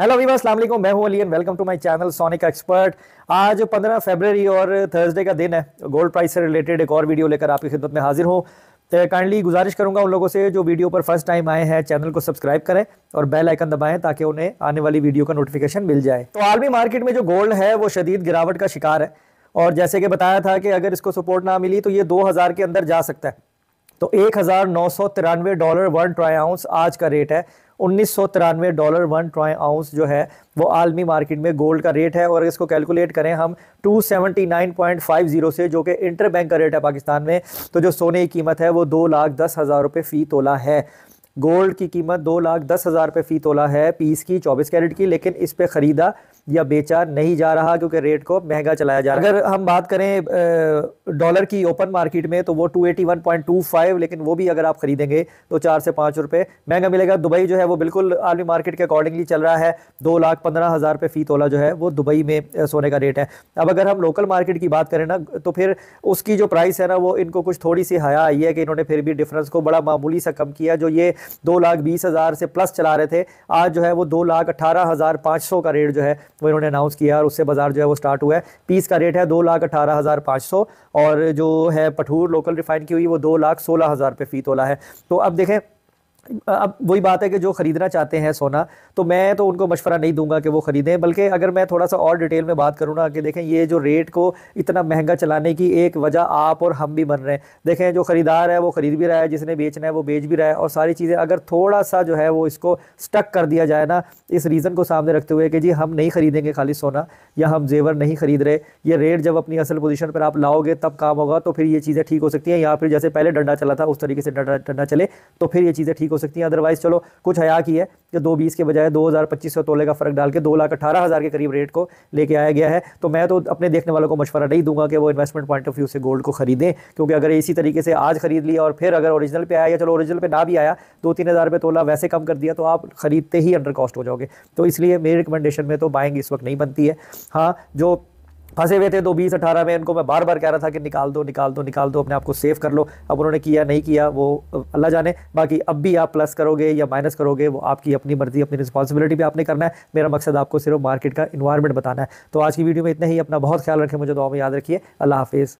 hello Weaver Aslam मैं हूं Ali and welcome to my channel sonic expert आज 15 फरवरी और थर्सडे का दिन है गोल्ड प्राइस से रिलेटेड एक और वीडियो लेकर आपकी खिदमत में हाजिर हूं तो काइंडली गुजारिश करूंगा उन लोगों से जो वीडियो पर फर्स्ट टाइम आए हैं चैनल को सब्सक्राइब करें और बेल आइकन दबाएं ताकि उन्हें आने वाली वीडियो का नोटिफिकेशन मिल जाए तो आलमी मार्केट में जो गोल्ड है वो शदीद गिरावट का शिकार है और जैसे कि बताया था कि अगर इसको सपोर्ट ना मिली तो ये दो हज़ार के अंदर जा सकता है तो एक हज़ार नौ सौ तिरानवे डॉलर वन ट्राई आउंस आज का रेट है उन्नीस डॉलर वन ट्राई आउंस जो है वो आलमी मार्केट में गोल्ड का रेट है और इसको कैलकुलेट करें हम 279.50 से जो कि इंटर बैंक का रेट है पाकिस्तान में तो जो सोने की कीमत है वो दो लाख दस हज़ार रुपये फ़ी तोला है गोल्ड की कीमत दो लाख दस हज़ार रुपये फ़ी तोला है पीस की चौबीस कैरेट की लेकिन इस पर ख़रीदा या बेचा नहीं जा रहा क्योंकि रेट को महंगा चलाया जा रहा है अगर हम बात करें डॉलर की ओपन मार्केट में तो वो 281.25 लेकिन वो भी अगर आप ख़रीदेंगे तो चार से पाँच रुपये महंगा मिलेगा दुबई जो है वो बिल्कुल आर्मी मार्केट के अकॉर्डिंगली चल रहा है दो लाख पंद्रह हज़ार रुपये फ़ी तोला जो है वो दुबई में सोने का रेट है अब अगर हम लोकल मार्केट की बात करें ना तो फिर उसकी जो प्राइस है ना वो इनको कुछ थोड़ी सी हया आई है कि इन्होंने फिर भी डिफरेंस को बड़ा मामूली सा कम किया जो ये दो लाख बीस हज़ार से प्लस चला रहे थे आज जो है वो दो लाख अठारह हज़ार पाँच सौ का रेट जो है वो इन्होंने अनाउंस किया और उससे बाज़ार जो है वो स्टार्ट हुआ है पीस का रेट है दो लाख अठारह हज़ार पाँच सौ और जो है पठूर लोकल रिफाइन की हुई वो दो लाख सोलह हज़ार रुपये फ़ी तोला है तो अब देखें अब वही बात है कि जो ख़रीदना चाहते हैं सोना तो मैं तो उनको मशवरा नहीं दूंगा कि वो ख़रीदें बल्कि अगर मैं थोड़ा सा और डिटेल में बात करूँ ना कि देखें ये जो रेट को इतना महंगा चलाने की एक वजह आप और हम भी बन रहे हैं देखें जो ख़रीदार है वो ख़रीद भी रहा है जिसने बेचना है वो बेच भी रहा है और सारी चीज़ें अगर थोड़ा सा जो है वो इसको स्टक कर दिया जाए ना इस रीज़न को सामने रखते हुए कि जी हम नहीं ख़रीदेंगे खाली सोना या हम जेवर नहीं ख़रीद रहे ये रेट जब अपनी असल पोजिशन पर आप लाओगे तब काम होगा तो फिर ये चीज़ें ठीक हो सकती हैं या फिर जैसे पहले डंडा चला था उस तरीके से डंडा चले तो फिर ये चीज़ें ठीक हो सकती है अदरवाइज चलो कुछ हया की है कि दो बीस के बजाय दो हज़ार पच्चीस सौ तोले का फ़र्क डाल के दो लाख अठारह हज़ार के करीब रेट को लेके आया गया है तो मैं तो अपने देखने वालों को मशवरा नहीं दूंगा कि वो इन्वेस्टमेंट पॉइंट ऑफ व्यू से गोल्ड को खरीदें क्योंकि अगर इसी तरीके से आज खरीद लिया और फिर अगर ओरिजिनल पे आया या चलो ओरिजिनल पे ना भी आया दो तीन हज़ार रुपये तोला वैसे कम कर दिया तो आप ख़रीदते ही अंडर कॉस्ट हो जाओगे तो इसलिए मेरी रिकमेंडेशन में तो बाइंग इस वक्त नहीं बनती है हाँ जो फंसे हुए थे तो अठारह में इनको मैं बार बार कह रहा था कि निकाल दो निकाल दो निकाल दो अपने आप को सेव कर लो अब उन्होंने किया नहीं किया वो अल्लाह जाने बाकी अब भी आप प्लस करोगे या माइनस करोगे वो आपकी अपनी मर्जी अपनी रिस्पॉसिबिलिटी भी आपने करना है मेरा मकसद आपको सिर्फ मार्केट का इन्वायरमेंट बताना है तो आज की वीडियो में इतना ही अपना बहुत ख्याल रखें मुझे दो में याद रखिए अल्लाह हाफिज़